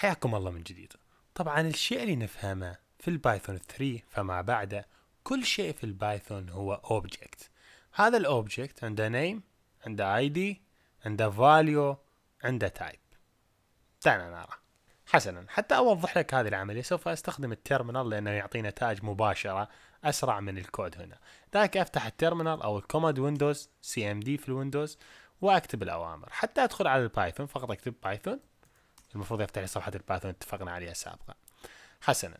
حياكم الله من جديد طبعا الشيء اللي نفهمه في البايثون 3 فما بعده كل شيء في البايثون هو اوبجكت هذا الاوبجكت عنده نيم عنده اي دي عنده فاليو عنده تايب دعنا نرى حسنا حتى اوضح لك هذه العمليه سوف استخدم التيرمينال لانه يعطي نتائج مباشره اسرع من الكود هنا ذاك افتح التيرمينال او الكوماند ويندوز سي ام دي في الويندوز واكتب الاوامر حتى ادخل على البايثون فقط اكتب بايثون المفروض يفتح لي صفحة البايثون اتفقنا عليها سابقا حسنا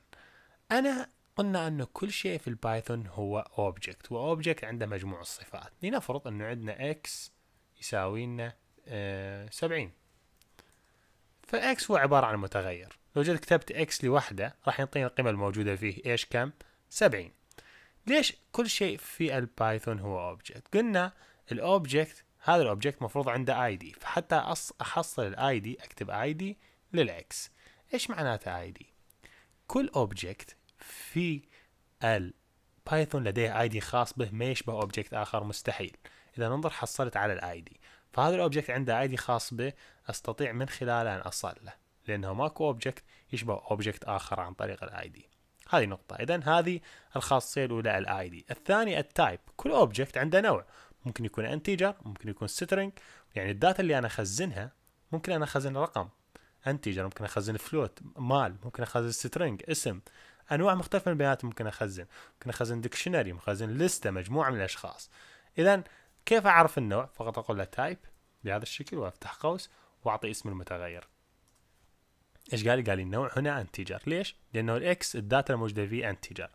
أنا قلنا أنه كل شيء في البايثون هو أوبجكت وأوبجكت عنده مجموع الصفات لنفرض أنه عندنا x يساوي لنا آه، سبعين فاكس هو عبارة عن متغير لو جيت كتبت X لوحده راح يعطيني القيمة الموجودة فيه ايش كم؟ سبعين ليش كل شيء في البايثون هو اوبجكت؟ قلنا الاوبجكت هذا الاوبجكت مفروض عنده اي دي فحتى احصل الاي دي اكتب اي دي للاكس ايش معناته اي دي كل اوبجكت في البايثون لديه اي دي خاص به ما يشبه اوبجكت اخر مستحيل اذا ننظر حصلت على الاي دي فهذا الاوبجكت عنده اي دي خاص به استطيع من خلاله ان اصل له لانه ماكو اوبجكت يشبه اوبجكت اخر عن طريق الاي دي هذه نقطة إذا هذه الخاصية الأولى الاي دي الثاني التايب كل اوبجكت عنده نوع ممكن يكون انتجر ممكن يكون سترنج يعني الداتا اللي انا اخزنها ممكن انا اخزن رقم انتجر ممكن اخزن فلوت مال ممكن اخزن سترنج اسم انواع مختلفه من البيانات ممكن اخزن ممكن اخزن ديكشنري مخزن لستة مجموعه من الاشخاص اذا كيف اعرف النوع فقط اقول له تايب بهذا الشكل وافتح قوس واعطي اسم المتغير ايش قال قال لي النوع هنا انتجر ليش لانه الاكس الداتا الموجوده فيه انتجر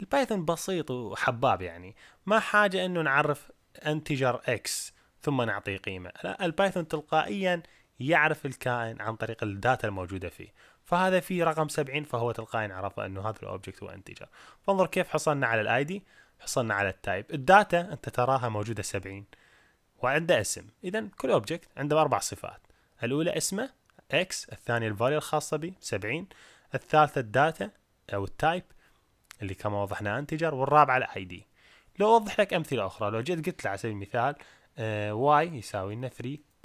البايثون بسيط وحباب يعني ما حاجه انه نعرف انتجر اكس ثم نعطيه قيمه لا البايثون تلقائيا يعرف الكائن عن طريق الداتا الموجوده فيه فهذا في رقم 70 فهو تلقائيا عرف انه هذا الاوبجكت هو انتجر فانظر كيف حصلنا على الاي دي حصلنا على التايب الداتا انت تراها موجوده 70 وعنده اسم اذا كل اوبجكت عنده اربع صفات الاولى اسمه اكس الثانيه الفاليو الخاصه به 70 الثالثه الداتا او التايب اللي كما وضحنا انتجر والرابعه الاي دي لو اوضح لك امثله اخرى لو جيت قلت له على سبيل المثال آه، واي uh, يساوي لنا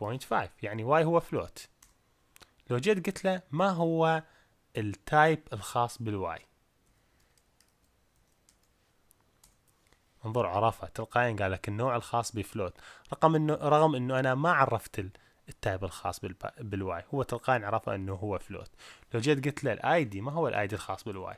3.5 يعني واي هو فلوت لو جيت قلت له ما هو التايب الخاص بالواي انظر عرفها تلقائيا قال لك النوع الخاص بفلوت رقم انه رغم انه انا ما عرفت التايب الخاص بالواي هو تلقائيا عرفه انه هو فلوت لو جيت قلت له الاي دي ما هو الاي دي الخاص بالواي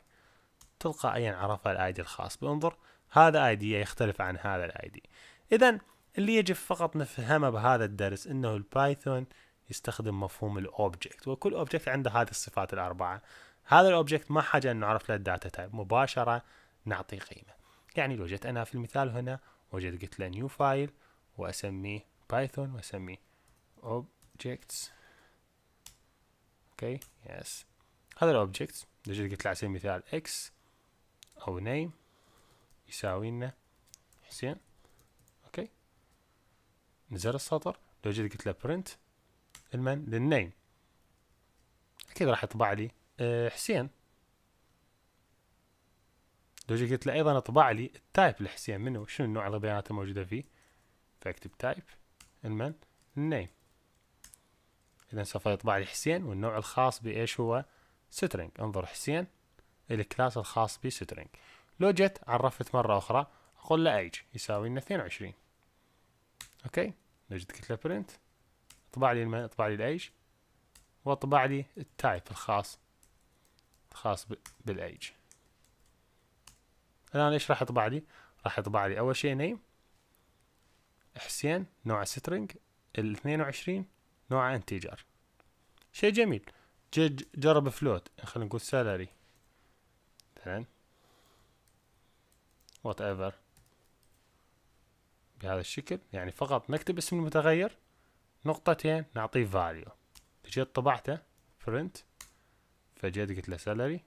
تلقائيا عرفها الاي دي الخاص بانظر هذا اي دي يختلف عن هذا الاي دي اذا اللي يجب فقط نفهمه بهذا الدرس انه البايثون يستخدم مفهوم الاوبجكت وكل اوبجكت عنده هذه الصفات الاربعه هذا الاوبجكت ما حاجه ان نعرف له الداتا تايب مباشره نعطيه قيمه يعني لو جيت انا في المثال هنا وجدت قلت له نيو فايل واسميه بايثون واسميه objects اوكي يس هذا الاوبجكت لو جيت قلت له على سبيل المثال x او name يساوي لنا حسين اوكي نزل السطر لو جيت قلت له برنت المن للنيم اكيد راح يطبع لي أه حسين لو جيت قلت له ايضا اطبع لي التايب لحسين منه شنو نوع البيانات الموجوده فيه فاكتب تايب المن النيم اذا سوف يطبع لي حسين والنوع الخاص بايش هو سترينج انظر حسين الكلاس الخاص بسترينج لو جت عرفت مرة أخرى أقول له ايج يساوي لنا 22 أوكي لو جيت قلت له برنت اطبع لي الم... اطبع لي الايج واطبع لي التايب الخاص الخاص ب... بالايج الآن ايش راح اطبع لي؟ راح اطبع لي أول شيء نيم حسين نوع سترنج ال 22 نوع انتجر شيء جميل جرب فلوت خلينا نقول سالري مثلا وات ايفر بهذا الشكل يعني فقط نكتب اسم المتغير نقطتين نعطيه فاليو فجيت طبعته برنت فجيت قلت له سالري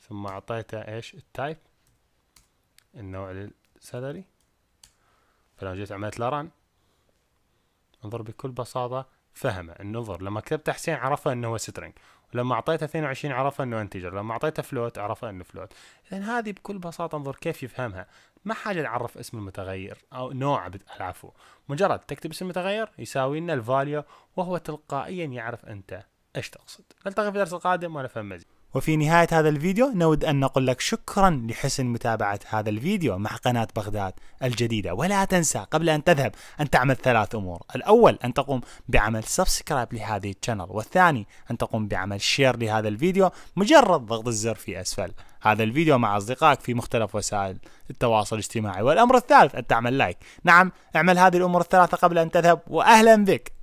ثم اعطيته ايش التايب النوع للسالري فلو جيت عملت له انظر بكل بساطة فهمه النظر لما كتبت حسين عرفه انه هو سترينج ولما اعطيته 22 عرفه انه انتجر لما اعطيته فلوت عرفه انه فلوت اذا هذه بكل بساطه انظر كيف يفهمها ما حاجه تعرف اسم المتغير او نوع العفو مجرد تكتب اسم المتغير يساوي لنا الفاليو وهو تلقائيا يعرف انت ايش تقصد نلتقي في الدرس القادم وانا فهم مزيد وفي نهاية هذا الفيديو نود أن نقول لك شكرا لحسن متابعة هذا الفيديو مع قناة بغداد الجديدة ولا تنسى قبل أن تذهب أن تعمل ثلاث أمور الأول أن تقوم بعمل سبسكرايب لهذه الشانل والثاني أن تقوم بعمل شير لهذا الفيديو مجرد ضغط الزر في أسفل هذا الفيديو مع أصدقائك في مختلف وسائل التواصل الاجتماعي والأمر الثالث أن تعمل لايك نعم اعمل هذه الأمور الثلاثة قبل أن تذهب وأهلا بك